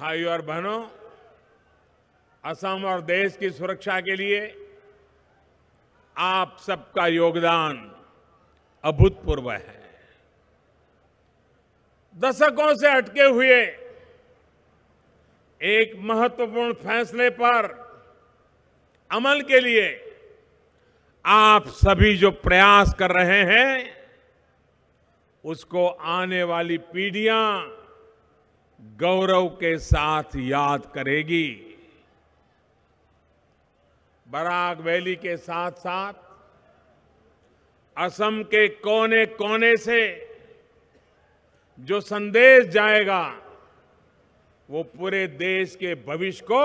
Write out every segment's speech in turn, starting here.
भाइयों और बहनों असम और देश की सुरक्षा के लिए आप सबका योगदान अभूतपूर्व है दशकों से अटके हुए एक महत्वपूर्ण फैसले पर अमल के लिए आप सभी जो प्रयास कर रहे हैं उसको आने वाली पीढ़ियां गौरव के साथ याद करेगी बराक वैली के साथ साथ असम के कोने कोने से जो संदेश जाएगा वो पूरे देश के भविष्य को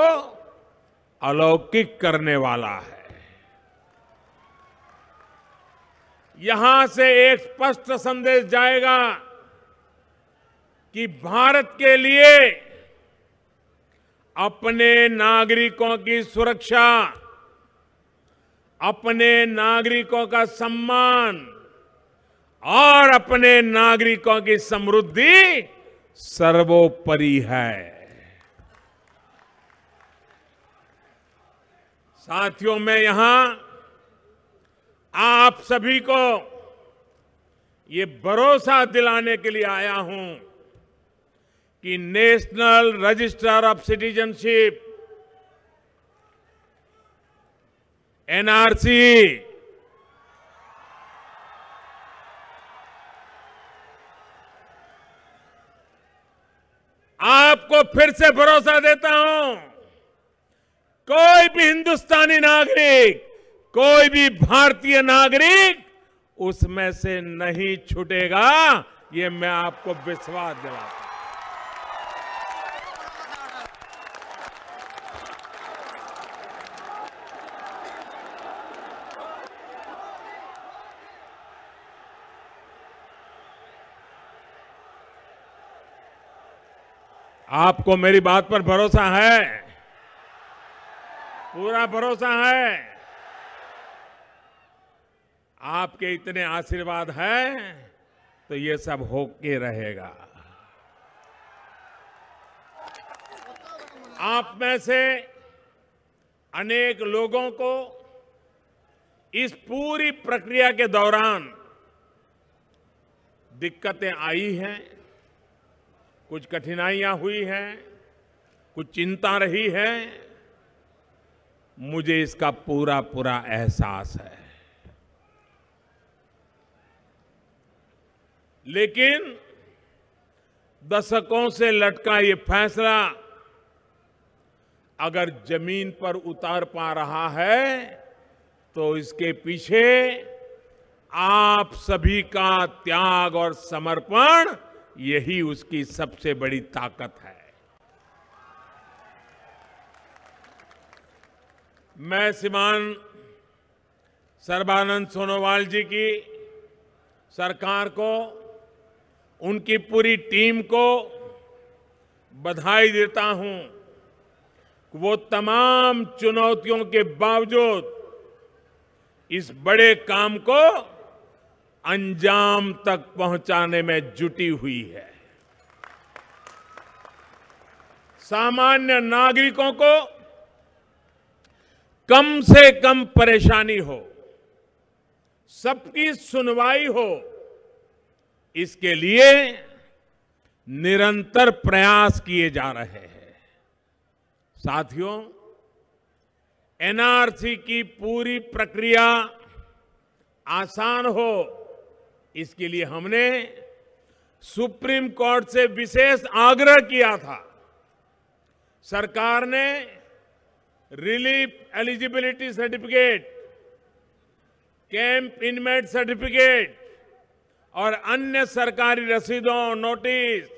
अलौकिक करने वाला है यहां से एक स्पष्ट संदेश जाएगा कि भारत के लिए अपने नागरिकों की सुरक्षा अपने नागरिकों का सम्मान और अपने नागरिकों की समृद्धि सर्वोपरि है साथियों मैं यहां आप सभी को ये भरोसा दिलाने के लिए आया हूं कि national register of citizenship NRC आपको फिर से भरोसा देता हूं कोई भी हिंदुस्तानी नागरिक कोई भी भारतीय नागरिक उसमें से नहीं छूटेगा ये मैं आपको विश्वास दिलाता हूं आपको मेरी बात पर भरोसा है पूरा भरोसा है आपके इतने आशीर्वाद हैं तो ये सब होके रहेगा आप में से अनेक लोगों को इस पूरी प्रक्रिया के दौरान दिक्कतें आई हैं कुछ कठिनाइयां हुई हैं कुछ चिंता रही है मुझे इसका पूरा पूरा एहसास है लेकिन दशकों से लटका ये फैसला अगर जमीन पर उतार पा रहा है तो इसके पीछे आप सभी का त्याग और समर्पण यही उसकी सबसे बड़ी ताकत है मैं श्रीमान सर्बानंद सोनोवाल जी की सरकार को उनकी पूरी टीम को बधाई देता हूं वो तमाम चुनौतियों के बावजूद इस बड़े काम को अंजाम तक पहुंचाने में जुटी हुई है सामान्य नागरिकों को कम से कम परेशानी हो सबकी सुनवाई हो इसके लिए निरंतर प्रयास किए जा रहे हैं साथियों एनआरसी की पूरी प्रक्रिया आसान हो इसके लिए हमने सुप्रीम कोर्ट से विशेष आग्रह किया था सरकार ने relief eligibility certificate camp inmate certificate और अन्य सरकारी रसीदों नोटिस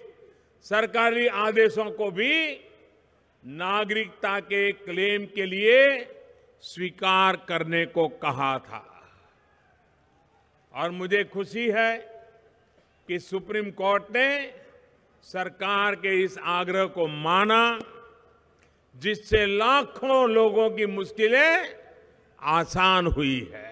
सरकारी आदेशों को भी नागरिकता के क्लेम के लिए स्वीकार करने को कहा था और मुझे खुशी है कि सुप्रीम कोर्ट ने सरकार के इस आग्रह को माना जिससे लाखों लोगों की मुश्किलें आसान हुई है